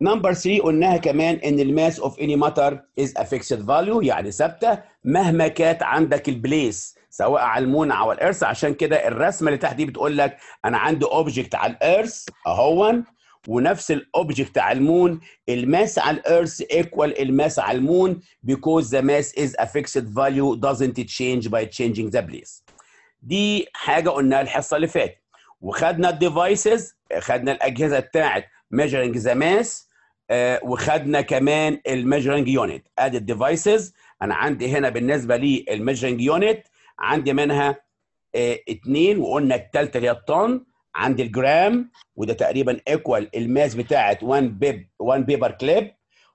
نمبر 3 قلناها كمان ان الماس اوف اني ماتر از افيكسد فاليو يعني ثابته مهما كانت عندك البليس سواء على المون او على الارث عشان كده الرسمه اللي تحت دي بتقول لك انا عندي اوبجكت على الارث اهون ونفس الاوبجكت على المون الماس على الارث ايكوال الماس على المون بيكوز ذا ماس از افيكسد فاليو دازنت تشينج باي تشينجينج ذا بليس دي حاجه قلناها الحصه اللي فاتت وخدنا الديفايسز خدنا الاجهزه بتاعت ميجرنج ذا ماس وخدنا كمان الميجرنج يونت ادي الديفايسز انا عندي هنا بالنسبه للميجرنج يونت عندي منها اثنين آه، وقلنا الثالثه اللي هي الطن عندي الجرام وده تقريبا ايكوال الماس بتاعت 1 بيب 1 بيبر كليب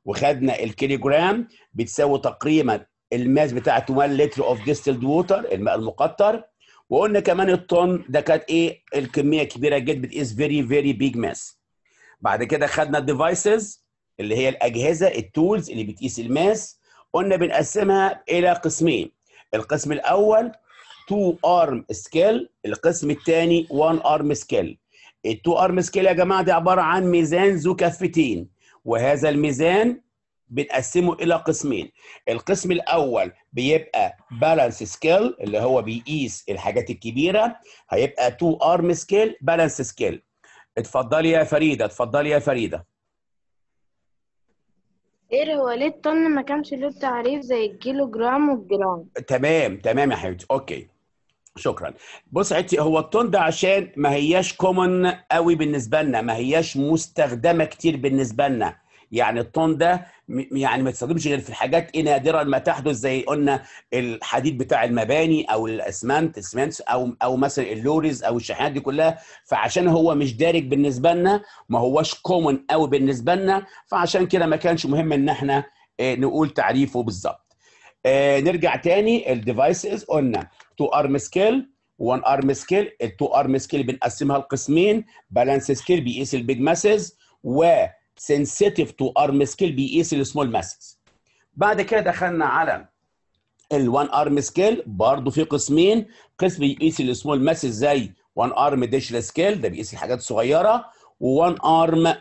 وخدنا الكيلو جرام بتساوي تقريبا الماس بتاعت 1 لتر اوف ديستلد ووتر الماء المقطر وقلنا كمان الطن ده كانت ايه الكميه كبيره جدا بتقيس فيري فيري بيج ماس بعد كده خدنا الديفايسز اللي هي الاجهزه التولز اللي بتقيس الماس قلنا بنقسمها الى قسمين القسم الاول تو ارم سكيل القسم الثاني وان ارم سكيل التو ارم سكيل يا جماعه دي عباره عن ميزان ذو كفتين وهذا الميزان بنقسمه الى قسمين القسم الاول بيبقى بالانس سكيل اللي هو بيقيس الحاجات الكبيره هيبقى تو ارم سكيل بالانس سكيل اتفضلي يا فريده اتفضلي يا فريده ايه هو ليه الطن ما كانش له تعريف زي الكيلو جرام والجرام تمام تمام يا حبيبتي اوكي شكرا بص عدتي هو الطن ده عشان ما هياش كومن قوي بالنسبه لنا ما هياش مستخدمه كتير بالنسبه لنا يعني الطن ده يعني ما تستخدمش غير في الحاجات ايه نادرا ما تحدث زي قلنا الحديد بتاع المباني او الاسمنت اسمنت او او مثلا اللوريز او الشحنات دي كلها فعشان هو مش دارج بالنسبه لنا ما هواش كومن قوي بالنسبه لنا فعشان كده ما كانش مهم ان احنا آه، نقول تعريفه بالظبط آه، نرجع تاني الديفايسز قلنا تو ارم سكيل وان ارم سكيل التو ارم سكيل بنقسمها لقسمين بالانس سكيل بيقيس البيج ماسز و sensitive to arm scale بيقيس السمول ماسز بعد كده دخلنا على ال1 ارم سكيل برضه في قسمين قسم بيقيس السمول ماسز زي 1 ارم ديشل سكيل ده بيقيس الحاجات الصغيره و1 ارم 1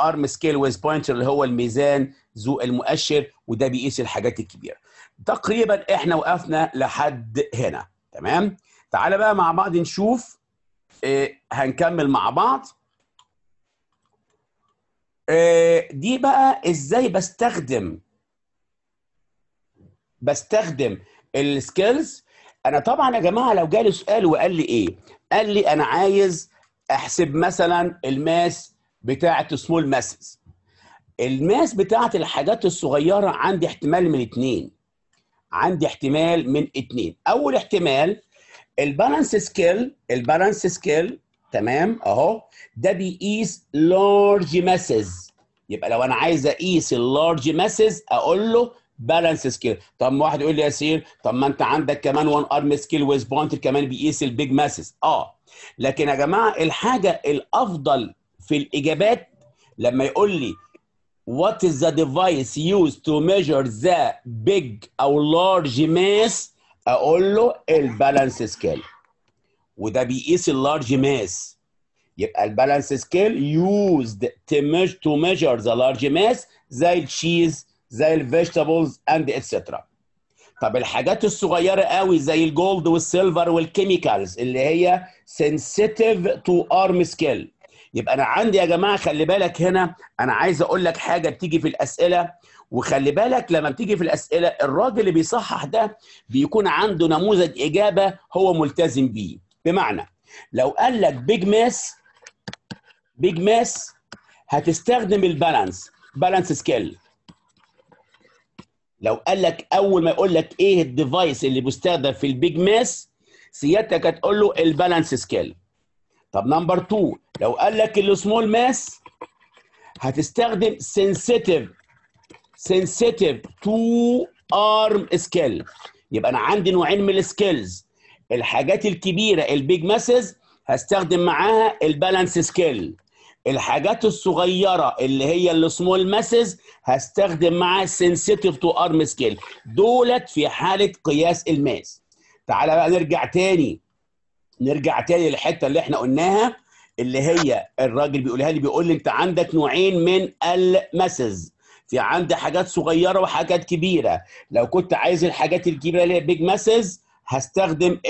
ارم سكيل ويز بوينتر اللي هو الميزان ذو المؤشر وده بيقيس الحاجات الكبيره تقريبا احنا وقفنا لحد هنا تمام تعالى بقى مع بعض نشوف آه، هنكمل مع بعض آه، دي بقى ازاي بستخدم بستخدم السكيلز انا طبعا يا جماعه لو جالي سؤال وقال لي ايه قال لي انا عايز احسب مثلا الماس بتاعه سمول ماسز الماس بتاعه الحاجات الصغيره عندي احتمال من اتنين عندي احتمال من اتنين اول احتمال البالانس سكيل البالانس سكيل تمام اهو ده بيقيس لارج ماسز يبقى لو انا عايز اقيس اللارج ماسز اقول له بالانس سكيل طب ما واحد يقول لي يا سير طب ما انت عندك كمان وان ارم سكيل ويز بوينتر كمان بيقيس البيج ماسز اه لكن يا جماعه الحاجه الافضل في الاجابات لما يقول لي what is the device used to measure the big او large mass اقول له البالانس سكيل وده بيقيس اللارج ماس يبقى البالانس سكيل يوزد تو ميجر ذا لارج ماس زي التشيز زي الفيجيتابلز اند اتسترا طب الحاجات الصغيره قوي زي الجولد والسيلفر والكيميكالز اللي هي سنسيتيف تو ارم سكيل يبقى انا عندي يا جماعه خلي بالك هنا انا عايز اقول لك حاجه بتيجي في الاسئله وخلي بالك لما بتيجي في الاسئله الراجل اللي بيصحح ده بيكون عنده نموذج اجابه هو ملتزم بيه بمعنى لو قال لك بيج ماس بيج ماس هتستخدم البالانس بالانس سكيل لو قال لك اول ما يقول لك ايه الديفايس اللي بيستخدم في البيج ماس سيادتك هتقول له البالانس سكيل طب نمبر 2 لو قال لك السمول ماس هتستخدم سنسيتيف سنسيتيف تو ارم سكيل يبقى انا عندي نوعين من السكيلز الحاجات الكبيره البيج ماسز هستخدم معاها البالانس سكيل الحاجات الصغيره اللي هي السمول ماسز هستخدم معاها سنسيتيف تو ارم سكيل دولت في حاله قياس الماس تعالى بقى نرجع تاني نرجع تاني للحته اللي احنا قلناها اللي هي الراجل بيقولها لي بيقول لي انت عندك نوعين من الماسز في عندي حاجات صغيره وحاجات كبيره لو كنت عايز الحاجات الكبيره اللي هي بيج ماسز هستخدم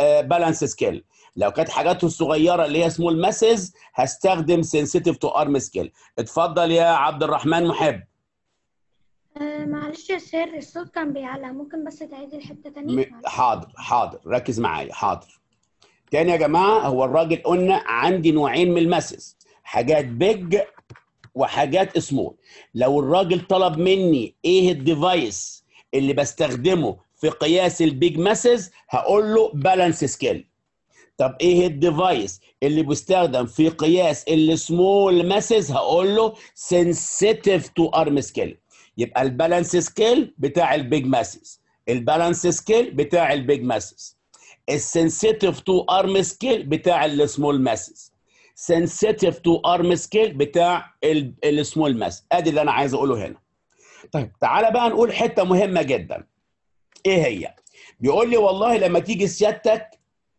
البالانس آه، سكيل لو كانت حاجاته الصغيره اللي هي سمول مسز هستخدم سنسيتيف تو ارم سكيل اتفضل يا عبد الرحمن محب آه، معلش يا سير الصوت كان بيعلى ممكن بس تعيد الحته تانية حاضر حاضر ركز معايا حاضر تاني يا جماعه هو الراجل قلنا عندي نوعين من المسز حاجات بيج وحاجات سمول لو الراجل طلب مني ايه الديفايس اللي بستخدمه في قياس البيج ماسز هقول له بالانس سكيل طب ايه الديفايس اللي بيستخدم في قياس السمول ماسز هقول له سنسيتيف تو ارم سكيل يبقى البالانس سكيل بتاع البيج ماسز البالانس سكيل بتاع البيج ماسز السنسيتيف تو ارم سكيل بتاع السمول ماسز سنسيتيف تو ارم سكيل بتاع السمول ماس ادي اللي انا عايز اقوله هنا طيب تعالى بقى نقول حته مهمه جدا ايه هي بيقول لي والله لما تيجي سيادتك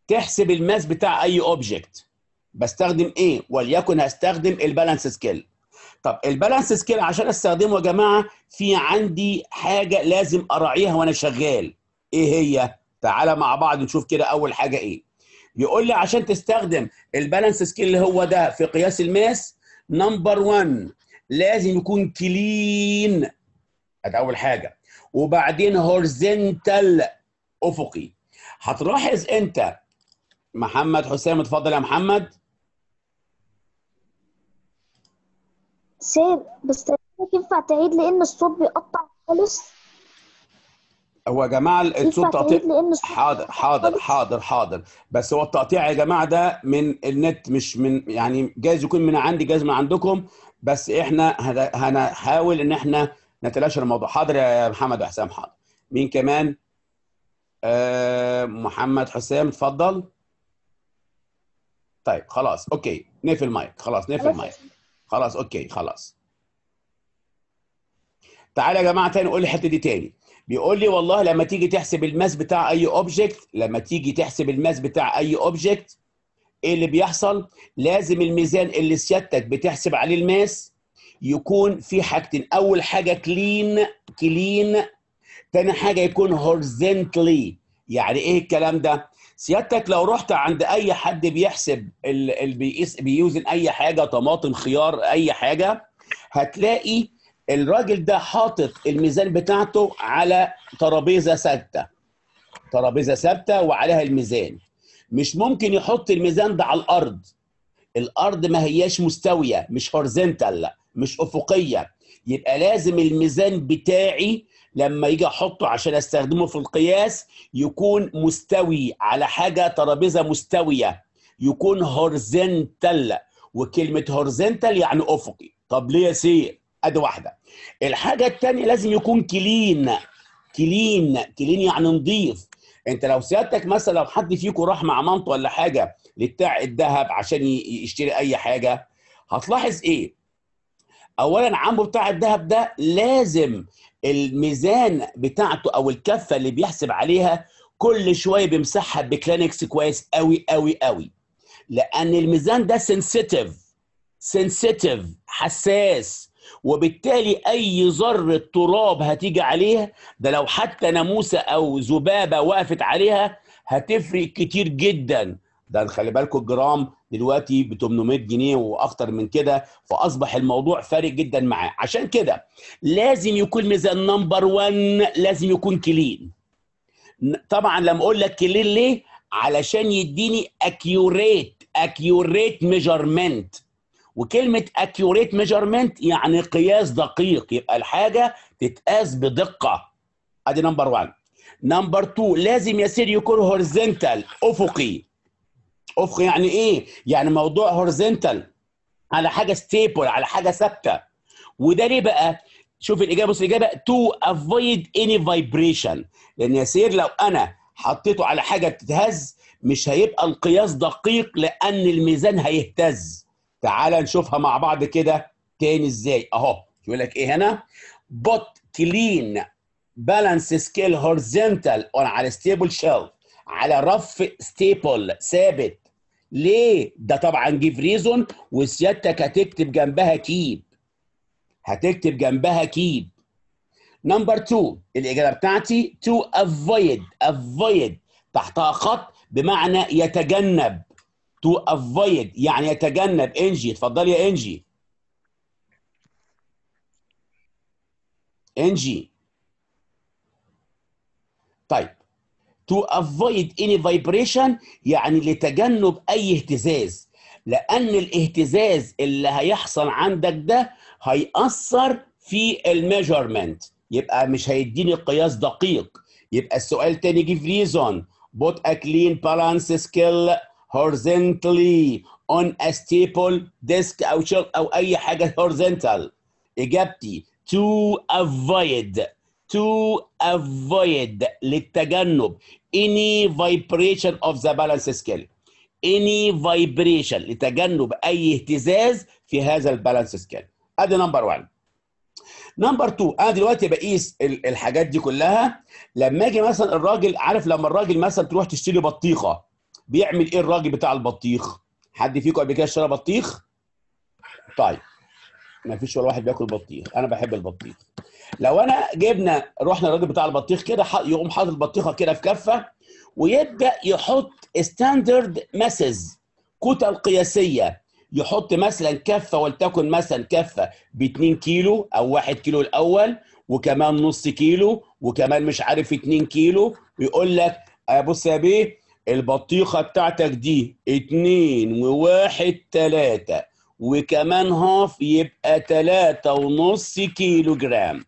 تحسب الماس بتاع اي اوبجكت بستخدم ايه وليكن هستخدم البالانس سكيل طب البالانس سكيل عشان استخدمه يا جماعه في عندي حاجه لازم اراعيها وانا شغال ايه هي تعالى مع بعض نشوف كده اول حاجه ايه بيقول لي عشان تستخدم البالانس سكيل اللي هو ده في قياس الماس نمبر 1 لازم يكون كلين ادي اول حاجه وبعدين هورزنتال افقي هتلاحظ انت محمد حسام اتفضل يا محمد سير بس ينفع تعيد لان الصوت بيقطع خالص هو يا جماعه الصوت تقطيع حاضر حاضر حاضر حاضر بس هو التقطيع يا جماعه ده من النت مش من يعني جايز يكون من عندي جايز من عندكم بس احنا هنحاول ان احنا نتلاشى الموضوع حاضر يا محمد وحسام حاضر مين كمان آه محمد حسام اتفضل طيب خلاص اوكي نقفل المايك خلاص نقفل المايك خلاص اوكي خلاص تعالى يا جماعه تاني قول لي الحته دي تاني بيقول لي والله لما تيجي تحسب الماس بتاع اي اوبجكت لما تيجي تحسب الماس بتاع اي اوبجكت ايه اللي بيحصل لازم الميزان اللي سيادتك بتحسب عليه الماس يكون في حاجتين اول حاجه كلين كلين ثاني حاجه يكون هورزنتلي يعني ايه الكلام ده سيادتك لو رحت عند اي حد بيحسب اللي بيقيس بيوزن اي حاجه طماطم خيار اي حاجه هتلاقي الراجل ده حاطط الميزان بتاعته على ترابيزه ثابته ترابيزه ثابته وعليها الميزان مش ممكن يحط الميزان ده على الارض الارض ما هياش مستويه مش هورزنتال مش افقيه يبقى لازم الميزان بتاعي لما يجي احطه عشان استخدمه في القياس يكون مستوي على حاجه ترابيزه مستويه يكون هورزنتال وكلمه هورزنتال يعني افقي طب ليه سير ادي واحده الحاجه الثانيه لازم يكون كلين كلين كلين يعني نظيف انت لو سيادتك مثلا لو حد فيكم راح مع مامته ولا حاجه لبتاع الذهب عشان يشتري اي حاجه هتلاحظ ايه اولا عمو بتاع الذهب ده لازم الميزان بتاعته او الكفه اللي بيحسب عليها كل شويه بيمسحها بكلينكس كويس قوي قوي قوي لان الميزان ده سنسيتيف سنسيتيف حساس وبالتالي اي ذره تراب هتيجي عليها ده لو حتى ناموسه او ذبابه وقفت عليها هتفرق كتير جدا ده خلي بالكم الجرام دلوقتي ب 800 جنيه واكتر من كده فاصبح الموضوع فارق جدا معاه عشان كده لازم يكون ميزان نمبر 1 لازم يكون كلين طبعا لما اقول لك كلين ليه علشان يديني اكيوريت اكيوريت ميجرمنت وكلمه اكيوريت ميجرمنت يعني قياس دقيق يبقى الحاجه تتقاس بدقه ادي نمبر 1 نمبر 2 لازم يا سير يكون هورزنتال افقي افق يعني ايه يعني موضوع هورزنتال على حاجه ستيبل على حاجه ثابته وده ليه بقى شوف الاجابه بص الاجابه تو افويد اني فايبريشن لان يا سير لو انا حطيته على حاجه بتتهز مش هيبقى القياس دقيق لان الميزان هيهتز تعال نشوفها مع بعض كده تاني ازاي اهو يقول لك ايه هنا بوت كلين بالانس سكيل هورزنتال اون على ستيبل شيل على رف ستيبل ثابت ليه؟ ده طبعا جيف ريزون وسيادتك هتكتب جنبها كيب هتكتب جنبها كيب نمبر 2 الاجابه بتاعتي تو افويد افويد تحتها خط بمعنى يتجنب تو افويد يعني يتجنب انجي اتفضلي يا انجي انجي to avoid any vibration يعني لتجنب اي اهتزاز لان الاهتزاز اللي هيحصل عندك ده هيأثر في الميجرمنت يبقى مش هيديني قياس دقيق يبقى السؤال تاني جه ريزون بوت ا كلين بالانس سكيل horizontally on a staple disk او شغل او اي حاجه horizontal اجابتي to avoid to avoid للتجنب any vibration of the balance scale any vibration لتجنب اي اهتزاز في هذا البالانس سكيل ادي نمبر 1 نمبر 2 انا دلوقتي بقيس الحاجات دي كلها لما اجي مثلا الراجل عارف لما الراجل مثلا تروح تشتري بطيخه بيعمل ايه الراجل بتاع البطيخ حد فيكم قبل كده اشترى بطيخ طيب ما فيش ولا واحد بياكل بطيخ انا بحب البطيخ لو انا جبنا رحنا الراجل بتاع البطيخ كده يقوم حاطط البطيخه كده في كفه ويبدا يحط ستاندرد ماسز كتل قياسيه يحط مثلا كفه ولتكن مثلا كفه ب 2 كيلو او 1 كيلو الاول وكمان نص كيلو وكمان مش عارف 2 كيلو ويقول لك آه، بص يا بيه البطيخه بتاعتك دي 2 و1 3 وكمان هاف يبقى 3 ونص كيلو جرام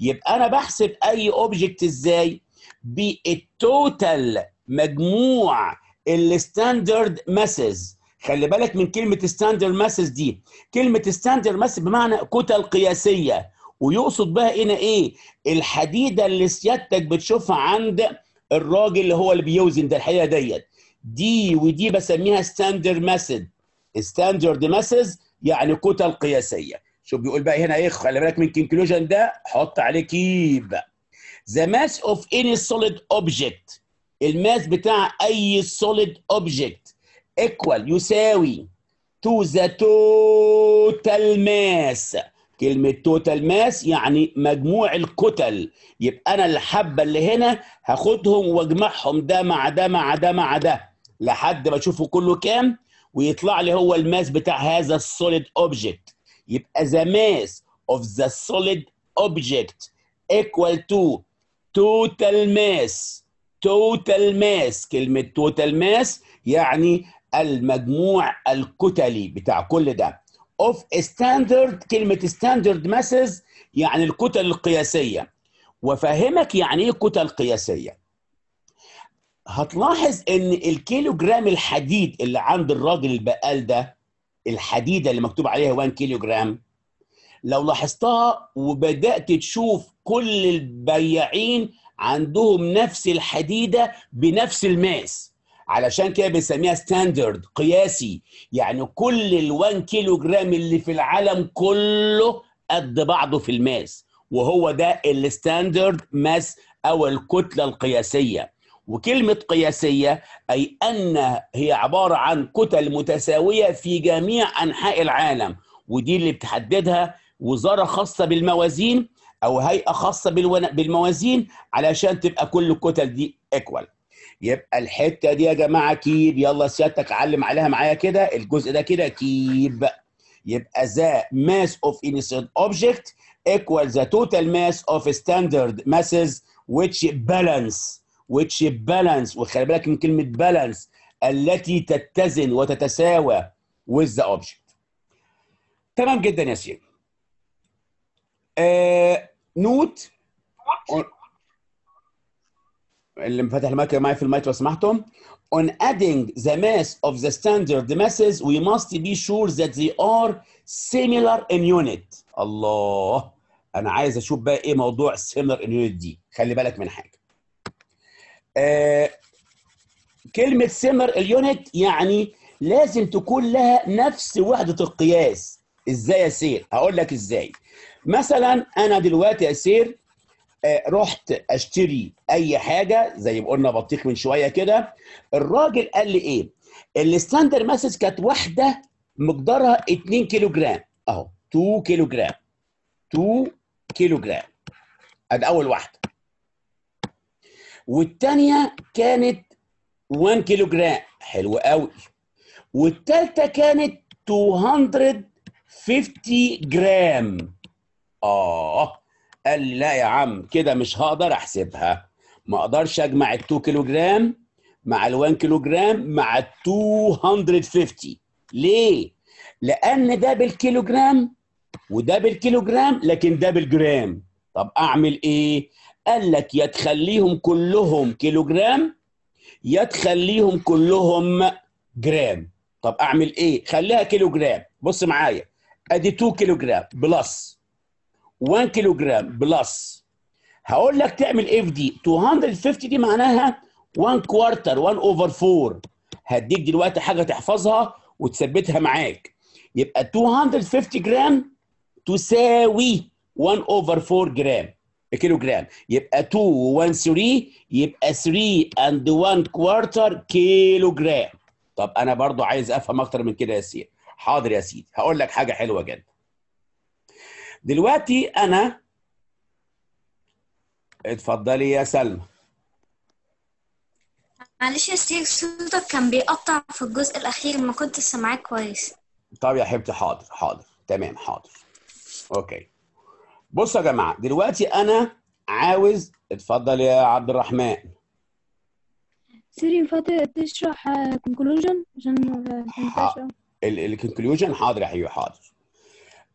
يبقى انا بحسب اي اوبجكت ازاي بالتوتال مجموع الستاندرد ماسز خلي بالك من كلمه ستاندرد ماسز دي كلمه ستاندرد ماسز بمعنى كتل قياسيه ويقصد بها هنا ايه الحديده اللي سيادتك بتشوفها عند الراجل اللي هو اللي بيوزن ده الحقيقه ديت دي ودي بسميها ستاندرد ماسد ستاندرد ماسز يعني كتل قياسيه شوف بيقول بقى هنا ايه خلي بالك من كونكلوجن ده حط عليه كيب ذا ماس اوف اني سوليد اوبجكت الماس بتاع اي سوليد اوبجكت ايكوال يساوي تو ذا توتال ماس كلمة توتال ماس يعني مجموع الكتل يبقى أنا الحبة اللي هنا هاخدهم واجمعهم ده مع ده مع ده مع ده لحد ما أشوفه كله كام ويطلع لي هو الماس بتاع هذا السوليد أوبجكت يبقى the mass of the solid object equal to total mass total mass كلمة total mass يعني المجموع الكتلي بتاع كل ده of standard كلمة standard masses يعني الكتل القياسية وفهمك يعني ايه كتل قياسية هتلاحظ ان الكيلو جرام الحديد اللي عند الراجل البقال ده الحديده اللي مكتوب عليها 1 كيلو جرام لو لاحظتها وبدات تشوف كل البياعين عندهم نفس الحديده بنفس الماس علشان كده بنسميها ستاندرد قياسي يعني كل ال1 كيلو جرام اللي في العالم كله قد بعضه في الماس وهو ده الستاندرد ماس او الكتله القياسيه وكلمة قياسية أي أن هي عبارة عن كتل متساوية في جميع أنحاء العالم ودي اللي بتحددها وزارة خاصة بالموازين أو هيئة خاصة بالموازين علشان تبقى كل الكتل دي إيكوال يبقى الحتة دي يا جماعة كيب يلا سيادتك علم عليها معايا كده الجزء ده كده كيب يبقى ذا ماس اوف انسيد object ايكوال ذا توتال ماس اوف ستاندرد ماسز which balance which balance وخلي بالك من كلمه بالانس التي تتزن وتتساوى with the object تمام جدا يا سيدي آه، نوت اللي مفتح المايك معايا في المايك لو سمحتم on adding the mass of the standard masses we must be sure that they are similar in unit الله انا عايز اشوف بقى ايه موضوع similar in unit دي خلي بالك من حاجه آه، كلمة سمر اليونت يعني لازم تكون لها نفس وحدة القياس ازاي يا سير هقول لك ازاي مثلا انا دلوقتي يا سير آه، رحت اشتري اي حاجه زي ما قلنا بطيخ من شويه كده الراجل قال لي ايه الستاندر ماسس كانت واحده مقدارها 2 كيلو جرام اهو 2 كيلو جرام 2 كيلو جرام ادي اول واحده والتانية كانت 1 كيلو جرام حلو قوي والتالتة كانت 250 جرام اه قال لي لا يا عم كده مش هقدر احسبها ما اقدرش اجمع ال 2 كيلو جرام مع ال 1 كيلو جرام مع ال 250 ليه؟ لان ده بالكيلو جرام وده بالكيلو جرام لكن ده بالجرام طب اعمل ايه؟ قال لك يا تخليهم كلهم جرام يا تخليهم كلهم جرام طب اعمل ايه خليها جرام بص معايا ادي 2 جرام بلس 1 جرام بلس هقول لك تعمل ايه في دي 250 دي معناها 1 كوارتر 1 اوفر 4 هديك دلوقتي حاجه تحفظها وتثبتها معاك يبقى 250 جرام تساوي 1 اوفر 4 جرام كيلو جرام يبقى 2 و 1 3 يبقى 3 اند 1 كوارتر كيلو جرام طب انا برضو عايز افهم اكتر من كده يا سيدي حاضر يا سيدي هقول لك حاجه حلوه جدا دلوقتي انا اتفضلي يا سلمى معلش يا سيدي صوتك كان بيقطع في الجزء الاخير ما كنتش سامعاك كويس طب يا حبيبتي حاضر حاضر تمام حاضر اوكي بصوا يا جماعه دلوقتي انا عاوز اتفضل يا عبد الرحمن سيري ينفع تشرح كونكلوجن عشان الكونكلوجن حاضر يا حبيبي حاضر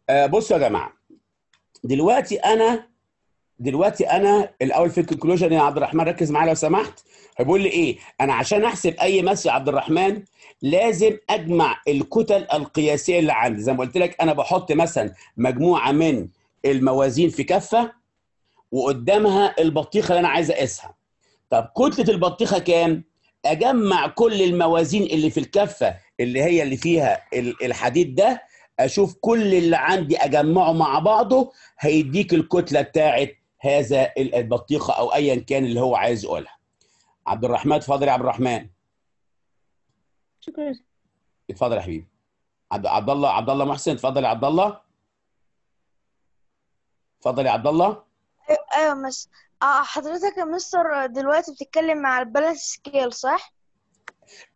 آه، بصوا يا جماعه دلوقتي انا دلوقتي انا الاول في الكونكلوجن يا عبد الرحمن ركز معايا لو سمحت هيقول لي ايه انا عشان احسب اي ماس يا عبد الرحمن لازم اجمع الكتل القياسيه اللي عندي زي ما قلت لك انا بحط مثلا مجموعه من الموازين في كفه وقدامها البطيخه اللي انا عايز اقيسها طب كتله البطيخه كام اجمع كل الموازين اللي في الكفه اللي هي اللي فيها الحديد ده اشوف كل اللي عندي اجمعه مع بعضه هيديك الكتله بتاعه هذا البطيخه او ايا كان اللي هو عايز يقولها عبد الرحمن اتفضل يا عبد الرحمن شكرا اتفضل يا حبيبي عبد الله عبد الله محسن اتفضل يا عبد الله اتفضلي يا عبد الله ايوه مس آه، حضرتك يا مستر دلوقتي بتتكلم على البالانس سكيل صح؟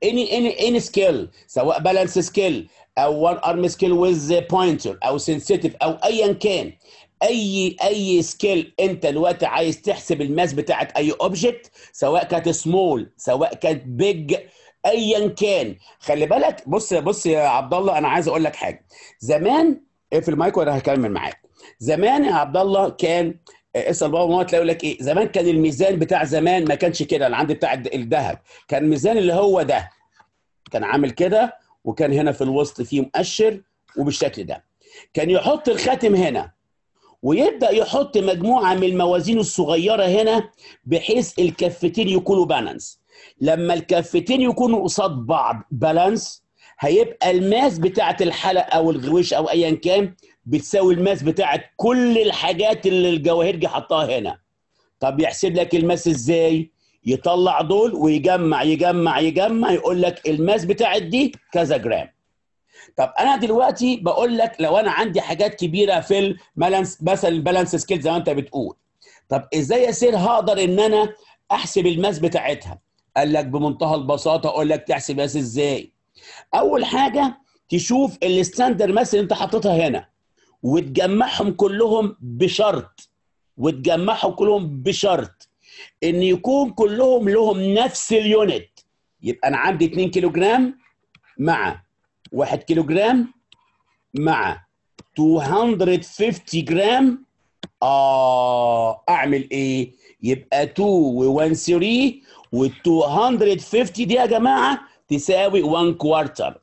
اني اني اني سكيل سواء بالانس سكيل او وان ارم سكيل ويز بوينتر او سنسيتيف او ايا كان اي اي سكيل انت دلوقتي عايز تحسب الماس بتاعت اي اوبجكت سواء كانت سمول سواء كانت بيج ايا كان خلي بالك بص بص يا عبد الله انا عايز اقول لك حاجه زمان اقفل المايك وانا هكمل معاك زمان يا عبد الله كان آه، اسال بابا وماما تلاقي يقول لك ايه زمان كان الميزان بتاع زمان ما كانش كده اللي عندي بتاع الذهب كان ميزان اللي هو ده كان عامل كده وكان هنا في الوسط فيه مؤشر وبالشكل ده كان يحط الخاتم هنا ويبدا يحط مجموعه من الموازين الصغيره هنا بحيث الكفتين يكونوا بالانس لما الكفتين يكونوا قصاد بعض بالانس هيبقى الماس بتاعه الحلقه او الغويش او ايا كان بتساوي الماس بتاعت كل الحاجات اللي الجواهرجي حطها هنا طب يحسب لك الماس ازاي يطلع دول ويجمع يجمع يجمع يقول لك الماس بتاعت دي كذا جرام طب انا دلوقتي بقول لك لو انا عندي حاجات كبيره في البالانس مثلا البالانس سكيل زي ما انت بتقول طب ازاي يا سير هقدر ان انا احسب الماس بتاعتها قال لك بمنتهى البساطه اقول لك تحسب ماس ازاي اول حاجه تشوف الستاندر ماس اللي انت حاططها هنا وتجمعهم كلهم بشرط وتجمعهم كلهم بشرط ان يكون كلهم لهم نفس اليونت يبقى انا عندي 2 كيلو جرام مع 1 كيلو جرام مع 250 جرام اه اعمل ايه يبقى 2 و1 3 وال 250 دي يا جماعه تساوي 1 كوارتر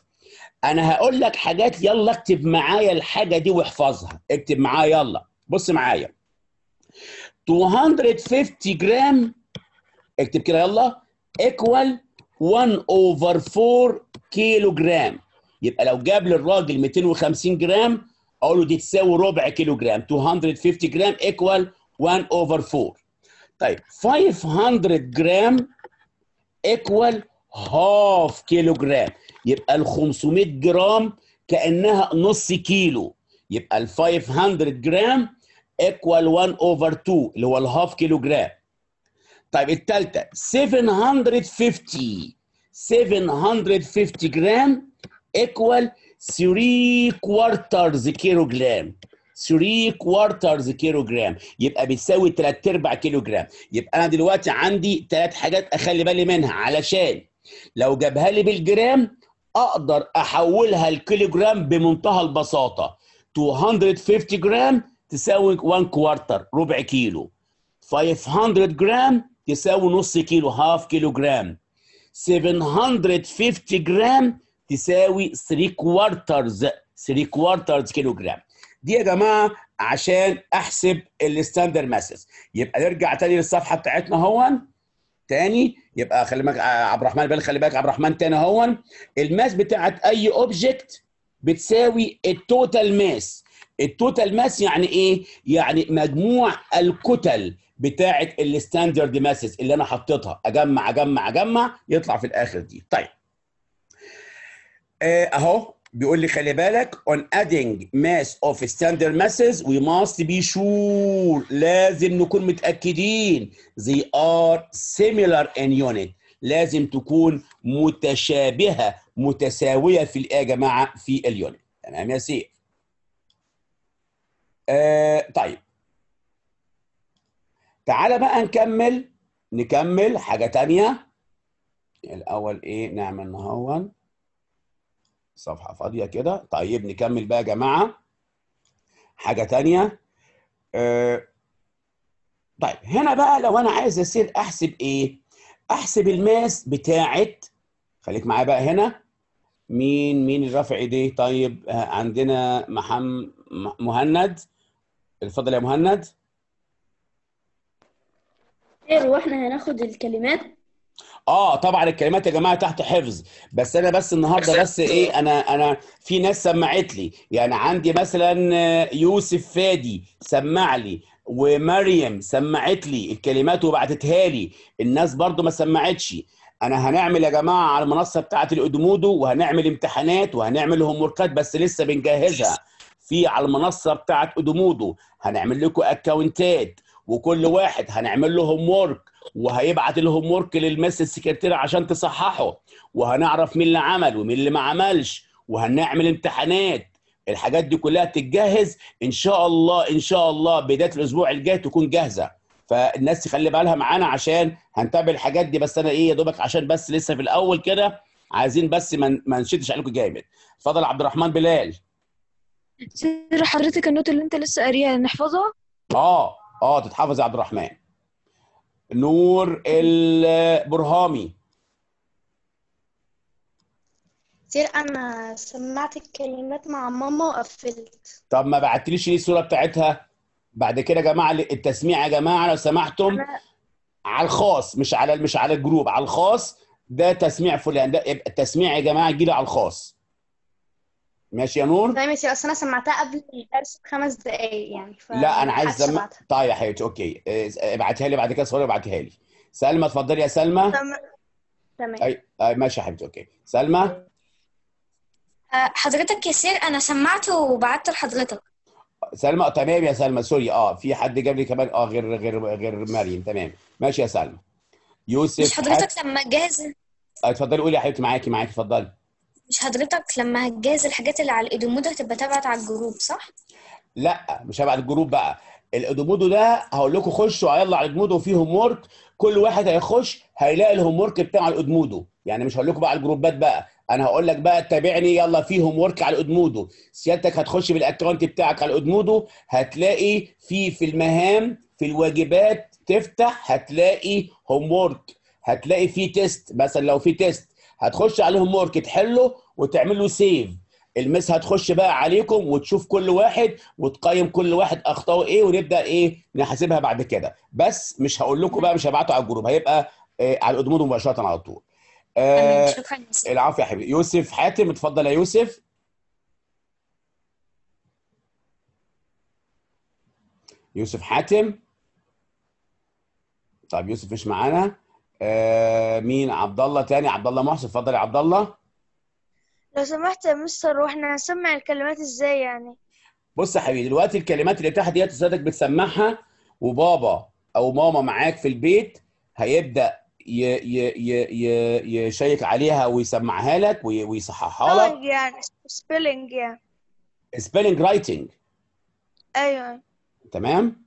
انا هقول لك حاجات يلا اكتب معايا الحاجه دي واحفظها اكتب معايا يلا بص معايا 250 جرام اكتب كده يلا ايكوال 1 اوفر 4 كيلو جرام يبقى لو جاب للراجل 250 جرام اقول له دي تساوي ربع كيلو جرام 250 جرام ايكوال 1 اوفر 4 طيب 500 جرام ايكوال هاف كيلو جرام يبقى ال 500 جرام كانها نص كيلو يبقى ال 500 جرام ايكوال 1 اوفر 2 اللي هو الهاف طيب كيلو جرام طيب الثالثه 750 750 جرام ايكوال 3 كوارترز كيلو جرام 3 كوارترز كيلو جرام يبقى بيساوي 3 ارباع كيلو جرام يبقى انا دلوقتي عندي ثلاث حاجات اخلي بالي منها علشان لو جابها لي بالجرام اقدر احولها الكيلوجرام بمنتهى البساطه 250 جرام تساوي 1 كوارتر ربع كيلو 500 جرام تساوي نص كيلو هاف كيلو جرام 750 جرام تساوي 3 كوارترز 3 كوارترز كيلو جرام دي يا جماعه عشان احسب الستاندر ماسس يبقى نرجع تاني للصفحه بتاعتنا اهون تاني يبقى خلي بالك آه، عبد الرحمن بالك خلي بالك عبد الرحمن تاني اهو الماس بتاعت اي اوبجكت بتساوي التوتال ماس التوتال ماس يعني ايه يعني مجموع الكتل بتاعت الستاندرد ماسز اللي انا حطيتها اجمع اجمع اجمع يطلع في الاخر دي طيب آه، اهو بيقول لي خلي بالك on adding mass of standard masses we must be sure لازم نكون متأكدين they are similar in unit لازم تكون متشابهة متساوية في الإيه يا جماعة في اليونت تمام يا سيف آه طيب تعالى بقى نكمل نكمل حاجة تانية الأول إيه نعمل نهون صفحه فاضيه كده طيب نكمل بقى يا جماعه حاجه ثانيه آه، طيب هنا بقى لو انا عايز اسير احسب ايه احسب الماس بتاعت خليك معايا بقى هنا مين مين اللي رافع ايديه طيب آه، عندنا محمد مهند اتفضل يا مهند واحنا هناخد الكلمات اه طبعا الكلمات يا جماعه تحت حفظ بس انا بس النهارده بس ايه انا انا في ناس سمعت لي يعني عندي مثلا آه، يوسف فادي سمع لي ومريم سمعت لي الكلمات وبعتتها لي الناس برضو ما سمعتش انا هنعمل يا جماعه على المنصه بتاعه الادمودو وهنعمل امتحانات وهنعمل هوم وركات بس لسه بنجهزها في على المنصه بتاعه ادمودو هنعمل لكم اكونتات وكل واحد هنعمل له هوم وورك وهيبعت الهوم وورك للمس السكرتيره عشان تصححه وهنعرف مين اللي عمل ومين اللي ما عملش وهنعمل امتحانات الحاجات دي كلها تتجهز ان شاء الله ان شاء الله بدايه الاسبوع الجاي تكون جاهزه فالناس تخلي بالها معانا عشان هنتابع الحاجات دي بس انا ايه يا دوبك عشان بس لسه في الاول كده عايزين بس ما نشدش عليكم جامد اتفضل عبد الرحمن بلال سير حضرتك النوت اللي انت لسه قاريها نحفظها اه اه تتحفظ يا عبد الرحمن نور البرهامي كتير انا سمعت الكلمات مع ماما وقفلت طب ما بعتليش ليه الصوره بتاعتها بعد كده يا جماعه التسميع يا جماعه لو سمحتم أنا... على الخاص مش على مش على الجروب على الخاص ده تسميع فلان ده التسميع يا جماعه جيلي على الخاص ماشي يا نور طيب ماشي اصل انا سمعتها قبل الدرس بخمس دقايق يعني ف... لا انا عايز زم... طيب يا حبيبتي اوكي إيه، ابعتها لي بعد كده صوري وابعتها لي سلمى اتفضلي يا سلمى تمام اي آه ماشي يا حبيبتي اوكي سلمى أه، حضرتك يا سير انا سمعته وبعته لحضرتك سلمى أه، تمام يا سلمى سوري اه في حد جاب لي كمان اه غير غير غير مريم تمام ماشي يا سلمى يوسف مش حضرتك حت... لما تجهز أه، اتفضلي قولي يا حبيبتي معاكي معاكي اتفضلي مش حضرتك لما هتجهز الحاجات اللي على الايدومودو هتبقى تبعت على الجروب صح؟ لا مش هبعت الجروب بقى الايدومودو ده هقول لكم خشوا يلا على الايدومودو وفيه هوم ورك كل واحد هيخش هيلاقي الهوم ورك بتاع الايدومودو يعني مش هقول لكم بقى على الجروبات بقى انا هقول لك بقى تابعني يلا في هوم ورك على الايدومودو سيادتك هتخش بالاكونت بتاعك على الايدومودو هتلاقي في في المهام في الواجبات تفتح هتلاقي هوم ورك هتلاقي في تيست مثلا لو في تيست هتخش عليهم مورك تحله وتعمل له سيف المس هتخش بقى عليكم وتشوف كل واحد وتقيم كل واحد اخطائه ايه ونبدا ايه نحاسبها بعد كده بس مش هقول لكم بقى مش هبعته على الجروب هيبقى إيه على الادمود مباشره على طول آه العفو يا حبيبي يوسف حاتم اتفضل يا يوسف يوسف حاتم طيب يوسف مش معانا آه مين عبد الله تاني عبد الله محسن اتفضل يا عبد الله لو سمحت يا مستر واحنا هنسمع الكلمات ازاي يعني بص يا حبيبي دلوقتي الكلمات اللي تحت ديت استاذك بتسمعها وبابا او ماما معاك في البيت هيبدا ي ي ي يشيك عليها ويسمعها لك ويصححها لك يعني سبيلنج يعني سبيلنج رايتنج ايوه تمام